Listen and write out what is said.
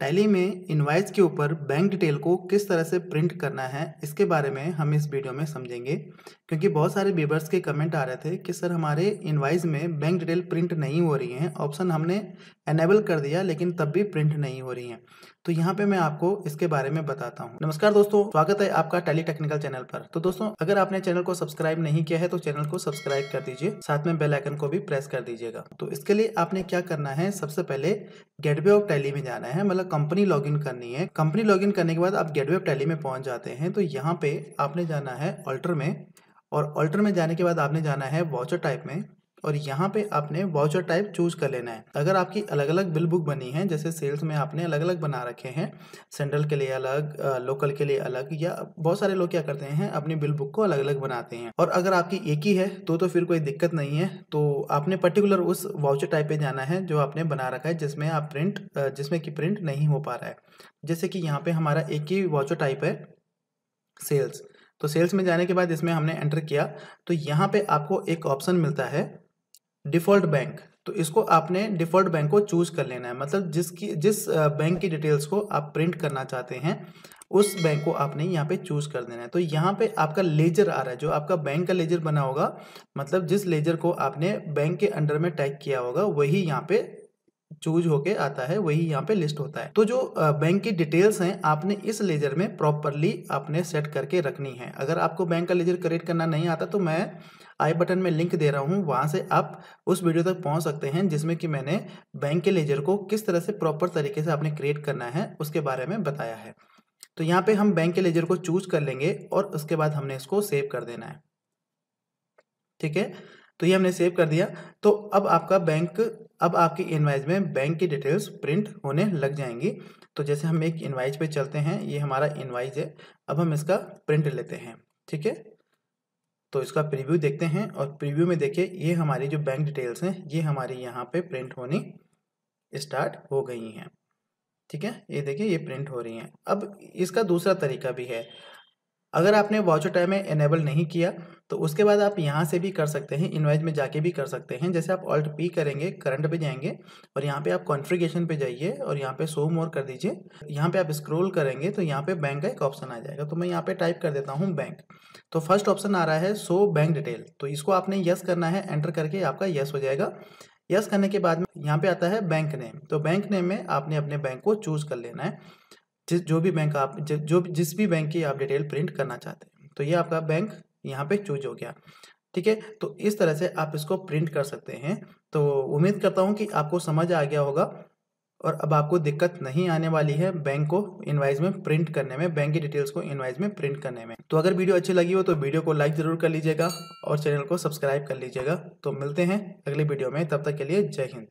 tally में invoice के ऊपर बैंक डिटेल को किस तरह से प्रिंट करना है इसके बारे में हम इस वीडियो में समझेंगे क्योंकि बहुत सारे व्यूवर्स के कमेंट आ रहे थे कि सर हमारे इनवाइस में बैंक डिटेल प्रिंट नहीं हो रही हैं ऑप्शन हमने एनेबल कर दिया लेकिन तब भी प्रिंट नहीं हो रही हैं तो यहाँ पे मैं आपको इसके बारे में बताता हूँ नमस्कार दोस्तों स्वागत है आपका टैली टेक्निकल चैनल पर तो दोस्तों अगर आपने चैनल को सब्सक्राइब नहीं किया है तो चैनल को सब्सक्राइब कर दीजिए साथ में बेल आइकन को भी प्रेस कर दीजिएगा तो इसके लिए आपने क्या करना है सबसे पहले गेटवे ऑफ टैली में जाना है मतलब कंपनी लॉगिन करनी है कंपनी लॉगिन करने के बाद आप गेटवे ऑफ टैली में पहुंच जाते हैं तो यहाँ पे आपने जाना है ऑल्टर में और ऑल्टर में जाने के बाद आपने जाना है वाचर टाइप में और यहाँ पे आपने वाउचर टाइप चूज कर लेना है अगर आपकी अलग अलग बिल बुक बनी है जैसे सेल्स में आपने अलग अलग बना रखे हैं सेंट्रल के लिए अलग लोकल के लिए अलग या बहुत सारे लोग क्या करते हैं अपनी बिल बुक को अलग अलग बनाते हैं और अगर आपकी एक ही है तो तो फिर कोई दिक्कत नहीं है तो आपने पर्टिकुलर उस वाउचर टाइप पे जाना है जो आपने बना रखा है जिसमें आप प्रिंट जिसमें कि प्रिंट नहीं हो पा रहा है जैसे कि यहाँ पे हमारा एक ही वाउचर टाइप है सेल्स तो सेल्स में जाने के बाद इसमें हमने एंटर किया तो यहाँ पे आपको एक ऑप्शन मिलता है डिफॉल्ट बैंक तो इसको आपने डिफॉल्ट बैंक को चूज कर लेना है मतलब जिसकी जिस बैंक की डिटेल्स को आप प्रिंट करना चाहते हैं उस बैंक को आपने यहाँ पे चूज कर देना है तो यहाँ पे आपका लेजर आ रहा है जो आपका बैंक का लेजर बना होगा मतलब जिस लेजर को आपने बैंक के अंडर में टैग किया होगा वही यहाँ पे चूज होके आता है वही यहाँ पे लिस्ट होता है तो जो बैंक की डिटेल्स हैं आपने इस लेजर में प्रॉपरली आपने सेट करके रखनी है अगर आपको बैंक का लेजर क्रिएट करना नहीं आता तो मैं आई बटन में लिंक दे रहा हूँ वहाँ से आप उस वीडियो तक पहुँच सकते हैं जिसमें कि मैंने बैंक के लेजर को किस तरह से प्रॉपर तरीके से आपने क्रिएट करना है उसके बारे में बताया है तो यहाँ पर हम बैंक के लेजर को चूज कर लेंगे और उसके बाद हमने इसको सेव कर देना है ठीक है तो ये हमने सेव कर दिया तो अब आपका बैंक अब आपकी इन्वाइज में बैंक की डिटेल्स प्रिंट होने लग जाएंगी तो जैसे हम एक इन्वाइज पे चलते हैं ये हमारा इन्वाइज है अब हम इसका प्रिंट लेते हैं ठीक है तो इसका प्रीव्यू देखते हैं और प्रीव्यू में देखिए ये हमारी जो बैंक डिटेल्स हैं ये हमारी यहाँ पे प्रिंट होनी स्टार्ट हो गई हैं ठीक है ये देखिए ये प्रिंट हो रही हैं अब इसका दूसरा तरीका भी है अगर आपने वॉचर टाइम में इनेबल नहीं किया तो उसके बाद आप यहाँ से भी कर सकते हैं इन्वाइज में जाके भी कर सकते हैं जैसे आप ऑल्ट पी करेंगे करंट पे जाएंगे और यहाँ पे आप कॉन्फ्रिगेशन पे जाइए और यहाँ पे सो मोर कर दीजिए यहाँ पे आप स्क्रॉल करेंगे तो यहाँ पे बैंक का एक ऑप्शन आ जाएगा तो मैं यहाँ पे टाइप कर देता हूँ बैंक तो फर्स्ट ऑप्शन आ रहा है सो बैंक डिटेल तो इसको आपने यस करना है एंटर करके आपका यस हो जाएगा यस करने के बाद में यहाँ पे आता है बैंक नेम तो बैंक नेम में आपने अपने बैंक को चूज कर लेना है जिस जो भी बैंक आप जो जिस भी बैंक की आप डिटेल प्रिंट करना चाहते हैं तो ये आपका बैंक यहाँ पे चूज हो गया ठीक है तो इस तरह से आप इसको प्रिंट कर सकते हैं तो उम्मीद करता हूँ कि आपको समझ आ गया होगा और अब आपको दिक्कत नहीं आने वाली है बैंक को इनवाइज़ में प्रिंट करने में बैंक की डिटेल्स को इनवाइज में प्रिंट करने में तो अगर वीडियो अच्छी लगी हो तो वीडियो को लाइक ज़रूर कर लीजिएगा और चैनल को सब्सक्राइब कर लीजिएगा तो मिलते हैं अगले वीडियो में तब तक के लिए जय हिंद